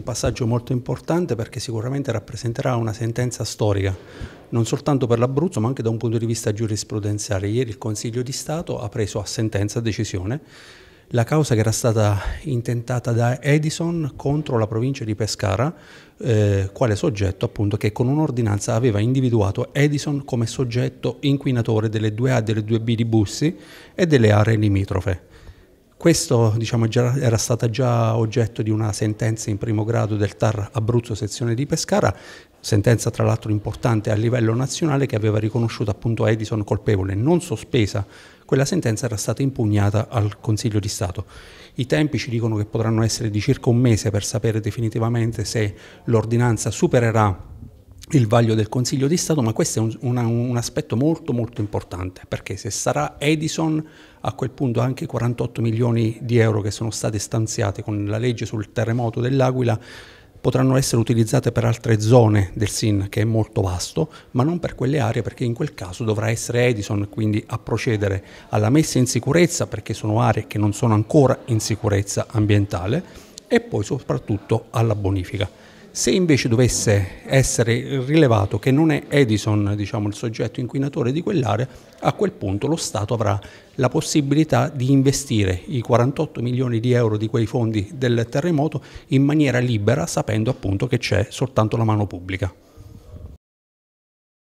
un passaggio molto importante perché sicuramente rappresenterà una sentenza storica, non soltanto per l'Abruzzo ma anche da un punto di vista giurisprudenziale. Ieri il Consiglio di Stato ha preso a sentenza, decisione, la causa che era stata intentata da Edison contro la provincia di Pescara, eh, quale soggetto appunto che con un'ordinanza aveva individuato Edison come soggetto inquinatore delle 2A, e delle 2B di Bussi e delle aree limitrofe. Questo diciamo, era stata già oggetto di una sentenza in primo grado del TAR Abruzzo sezione di Pescara, sentenza tra l'altro importante a livello nazionale che aveva riconosciuto appunto Edison colpevole, non sospesa. Quella sentenza era stata impugnata al Consiglio di Stato. I tempi ci dicono che potranno essere di circa un mese per sapere definitivamente se l'ordinanza supererà il vaglio del Consiglio di Stato, ma questo è un, una, un, aspetto molto molto importante, perché se sarà Edison a quel punto anche i 48 milioni di euro che sono stati stanziati con la legge sul terremoto dell'Aquila potranno essere utilizzate per altre zone del SIN che è molto vasto, ma non per quelle aree perché in quel caso dovrà essere Edison quindi a procedere alla messa in sicurezza perché sono aree che non sono ancora in sicurezza ambientale e poi soprattutto alla bonifica. Se invece dovesse essere rilevato che non è Edison diciamo, il soggetto inquinatore di quell'area, a quel punto lo Stato avrà la possibilità di investire i 48 milioni di euro di quei fondi del terremoto in maniera libera, sapendo appunto che c'è soltanto la mano pubblica.